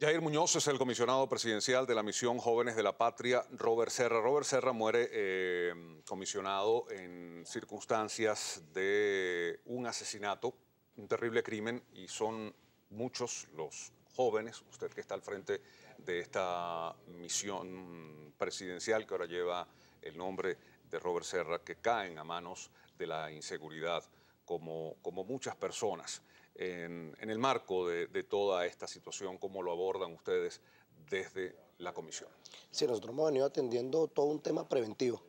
Jair Muñoz es el comisionado presidencial de la misión Jóvenes de la Patria, Robert Serra. Robert Serra muere em, comisionado en circunstancias de un asesinato, un terrible crimen, y son muchos los jóvenes, usted que está al frente de esta misión presidencial que ahora lleva el nombre de Robert Serra, que caen a manos de la inseguridad, como, como muchas personas en, el marco de, toda esta situación, cómo lo abordan ustedes desde la comisión. Sí, nosotros hemos venido atendiendo todo un tema preventivo,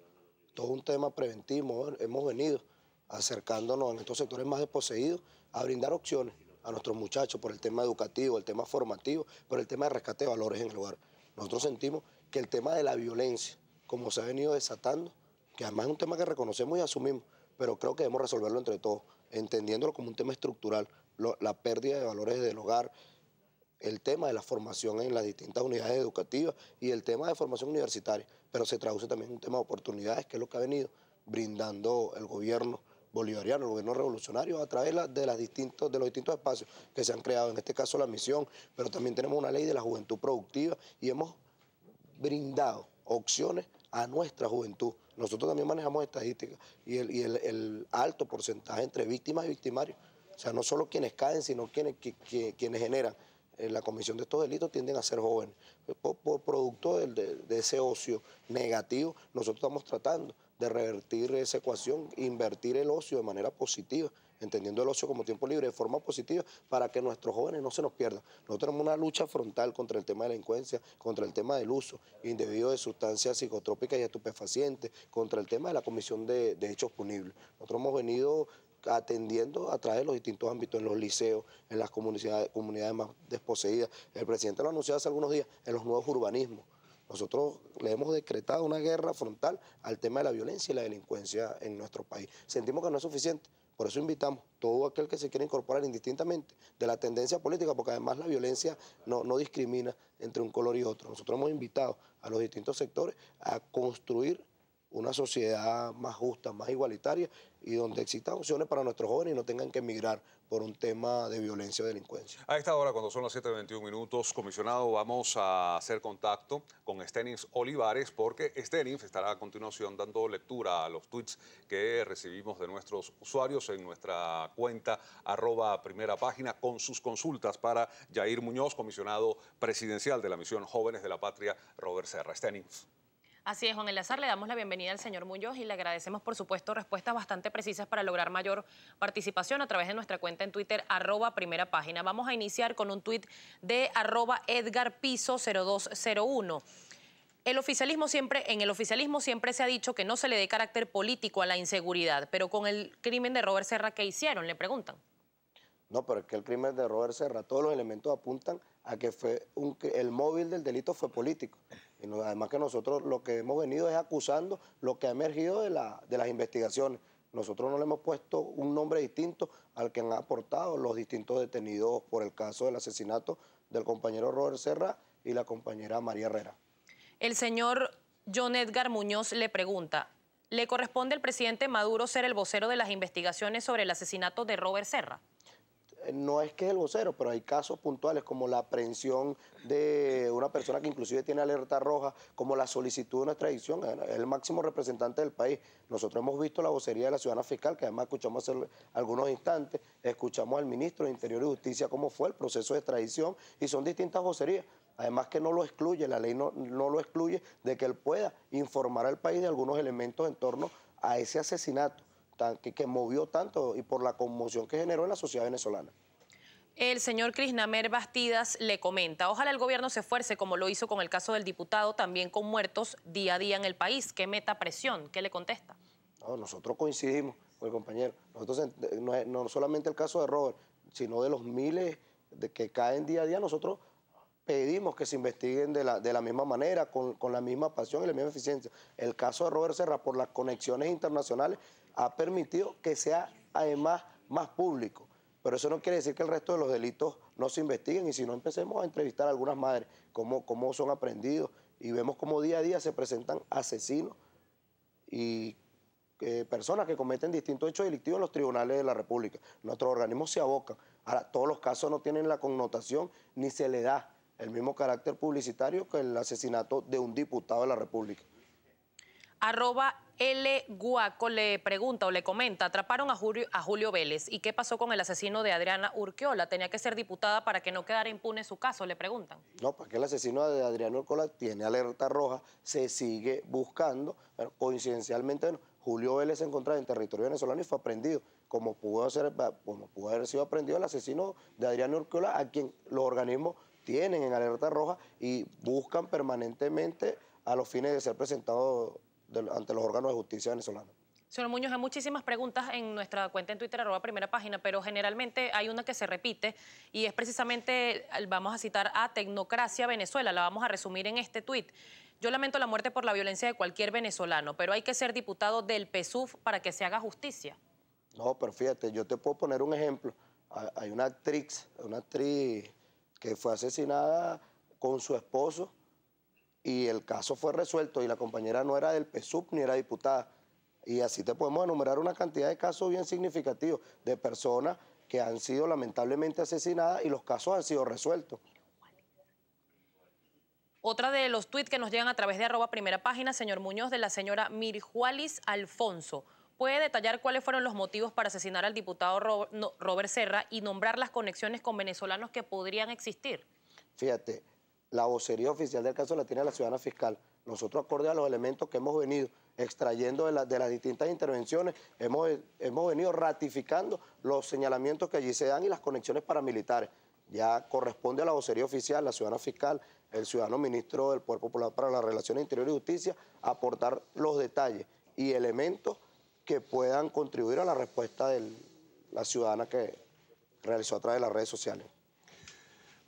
todo un tema preventivo, hemos venido acercándonos a estos sectores más desposeídos a brindar opciones a nuestros muchachos por el tema educativo, el tema formativo, por el tema de rescate de valores en el hogar. Nosotros sentimos que el tema de la violencia, como se ha venido desatando, que además es un tema que reconocemos y asumimos, pero creo que debemos resolverlo entre todos, entendiéndolo como un tema estructural, la pérdida de valores del hogar, el tema de la formación en las distintas unidades educativas y el tema de formación universitaria, pero se traduce también en un tema de oportunidades, que es lo que ha venido brindando el gobierno bolivariano, el gobierno revolucionario, a través de, las distintos, de los distintos espacios que se han creado, en este caso la misión, pero también tenemos una ley de la juventud productiva y hemos brindado opciones a nuestra juventud. Nosotros también manejamos estadísticas y y el, el alto porcentaje entre víctimas y victimarios o sea, no solo quienes caen, sino quienes, quienes generan la comisión de estos delitos tienden a ser jóvenes. Por, producto de, ese ocio negativo, nosotros estamos tratando de revertir esa ecuación, invertir el ocio de manera positiva, entendiendo el ocio como tiempo libre de forma positiva, para que nuestros jóvenes no se nos pierdan. Nosotros tenemos una lucha frontal contra el tema de la delincuencia, contra el tema del uso indebido de sustancias psicotrópicas y estupefacientes, contra el tema de la comisión de, de hechos punibles. Nosotros hemos venido atendiendo a través de los distintos ámbitos, en los liceos, en las comunidades, comunidades más desposeídas. El presidente lo anunció hace algunos días, en los nuevos urbanismos. Nosotros le hemos decretado una guerra frontal al tema de la violencia y la delincuencia en nuestro país. Sentimos que no es suficiente, por eso invitamos a todo aquel que se quiera incorporar indistintamente de la tendencia política, porque además la violencia no, no discrimina entre un color y otro. Nosotros hemos invitado a los distintos sectores a construir una sociedad más justa, más igualitaria y donde existan opciones para nuestros jóvenes y no tengan que emigrar por un tema de violencia o delincuencia. A esta hora, cuando son las 7.21 minutos, comisionado, vamos a hacer contacto con Stennings Olivares porque Stennings estará a continuación dando lectura a los tweets que recibimos de nuestros usuarios en nuestra cuenta arroba primera página con sus consultas para Jair Muñoz, comisionado presidencial de la misión Jóvenes de la Patria, Robert Serra. Stennings. Así es, Juan Elazar, le damos la bienvenida al señor Muñoz y le agradecemos, por supuesto, respuestas bastante precisas para lograr mayor participación a través de nuestra cuenta en Twitter, arroba primera página. Vamos a iniciar con un tuit de arroba Edgar Piso 0201. El oficialismo siempre, en el oficialismo siempre se ha dicho que no se le dé carácter político a la inseguridad, pero con el crimen de Robert Serra, ¿qué hicieron? Le preguntan. No, pero es que el crimen de Robert Serra, todos los elementos apuntan a que fue el móvil del delito fue político. Y además que nosotros lo que hemos venido es acusando lo que ha emergido de, de las investigaciones. Nosotros no le hemos puesto un nombre distinto al que han aportado los distintos detenidos por el caso del asesinato del compañero Robert Serra y la compañera María Herrera. El señor John Edgar Muñoz le pregunta, ¿le corresponde al presidente Maduro ser el vocero de las investigaciones sobre el asesinato de Robert Serra? Eh, no es que es el vocero, pero hay casos puntuales como la aprehensión de una persona que inclusive tiene alerta roja, como la solicitud de una extradición, es el máximo representante del país. Nosotros hemos visto la vocería de la ciudadana fiscal, que además escuchamos hace algunos instantes, escuchamos al ministro de Interior y Justicia cómo fue el proceso de extradición y son distintas vocerías. Además que no lo excluye, la ley no lo excluye de que él pueda informar al país de algunos elementos en torno a ese asesinato que, movió tanto y por la conmoción que generó en la sociedad venezolana. El señor Crisnamer Bastidas le comenta, ojalá el gobierno se esfuerce como lo hizo con el caso del diputado, también con muertos día a día en el país. ¿Qué meta presión? ¿Qué le contesta? nosotros coincidimos compañero. Nosotros, eh, no, solamente el caso de Robert, sino de los miles que caen día a día, nosotros pedimos que se investiguen de la, de la misma manera, con, con la misma pasión y la misma eficiencia. El caso de Robert Serra, por las conexiones internacionales, ha permitido que sea además más público. Pero eso no quiere decir que el resto de los delitos no se investiguen y si no empecemos a entrevistar a algunas madres, cómo, son aprendidos y vemos cómo día a día se presentan asesinos y eh, personas que cometen distintos hechos delictivos en los tribunales de la República. Nuestro organismo se aboca. Ahora, todos los casos no tienen la connotación ni se le da el mismo carácter publicitario que el asesinato de un diputado de la República. Arroba L. Guaco le pregunta o le comenta, atraparon a Julio, a Julio, Vélez. ¿Y qué pasó con el asesino de Adriana Urquiola? Tenía que ser diputada para que no quedara impune su caso, le preguntan. No, porque pues el asesino de Adriana Urquiola tiene alerta roja, se sigue buscando, coincidencialmente Julio Vélez se encontraba en territorio venezolano y fue aprendido, como pudo, ser, pudo haber sido aprendido el asesino de Adriana Urquiola, a quien los organismos tienen en alerta roja y buscan permanentemente a los fines de ser presentado ante los órganos de justicia venezolanos. Señor Muñoz, hay muchísimas preguntas en nuestra cuenta en Twitter, arroba primera página, pero generalmente hay una que se repite y es precisamente, vamos a citar a Tecnocracia Venezuela, la vamos a resumir en este tuit. Yo lamento la muerte por la violencia de cualquier venezolano, pero hay que ser diputado del PSUV para que se haga justicia. No, pero fíjate, yo te puedo poner un ejemplo. Hay una actriz, una actriz que fue asesinada con su esposo y el caso fue resuelto y la compañera no era del PSUV ni era diputada. Y así te podemos enumerar una cantidad de casos bien significativos de personas que han sido lamentablemente asesinadas y los casos han sido resueltos. Otra de los tuits que nos llegan a través de arroba primera página, señor Muñoz, de la señora Mirjualis Alfonso. ¿Puede detallar cuáles fueron los motivos para asesinar al diputado Robert Serra y nombrar las conexiones con venezolanos que podrían existir? Fíjate, la vocería oficial del caso la tiene la ciudadana fiscal. Nosotros, acorde a los elementos que hemos venido extrayendo de, las distintas intervenciones, hemos, hemos venido ratificando los señalamientos que allí se dan y las conexiones paramilitares. Ya corresponde a la vocería oficial, la ciudadana fiscal, el ciudadano ministro del Poder Popular para las Relaciones Interiores y Justicia, aportar los detalles y elementos que puedan contribuir a la respuesta de la ciudadana que realizó a través de las redes sociales.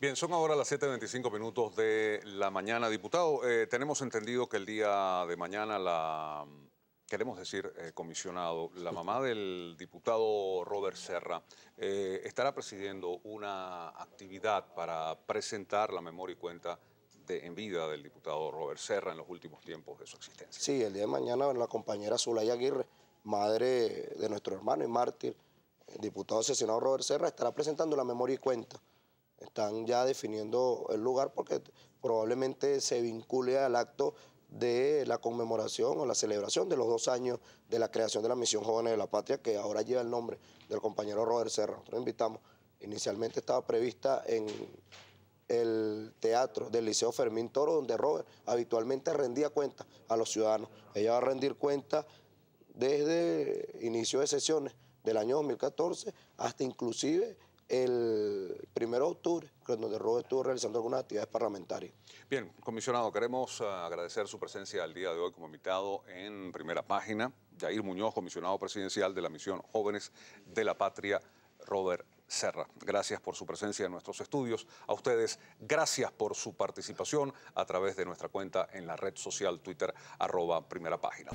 Bien, son ahora las 7.25 minutos de la mañana. Diputado, eh, tenemos entendido que el día de mañana la, queremos decir, eh, comisionado, la mamá del diputado Robert Serra eh, estará presidiendo una actividad para presentar la memoria y cuenta de, en vida del diputado Robert Serra en los últimos tiempos de su existencia. Sí, el día de mañana la compañera Zulaya Aguirre, madre de nuestro hermano y mártir, diputado asesinado Robert Serra, estará presentando la memoria y cuenta están ya definiendo el lugar porque probablemente se vincule al acto de la conmemoración o la celebración de los dos años de la creación de la Misión Jóvenes de la Patria, que ahora lleva el nombre del compañero Robert Serra. Nosotros invitamos. Inicialmente estaba prevista en el teatro del Liceo Fermín Toro, donde Robert habitualmente rendía cuenta a los ciudadanos. Ella va a rendir cuenta desde inicio de sesiones del año 2014 hasta inclusive el primero de octubre, donde Robert estuvo realizando algunas actividades parlamentarias. Bien, comisionado, queremos eh, agradecer su presencia el día de hoy como invitado en primera página. Jair Muñoz, comisionado presidencial de la misión Jóvenes de la Patria, Robert Serra. Gracias por su presencia en nuestros estudios. A ustedes, gracias por su participación a través de nuestra cuenta en la red social Twitter, arroba primera página.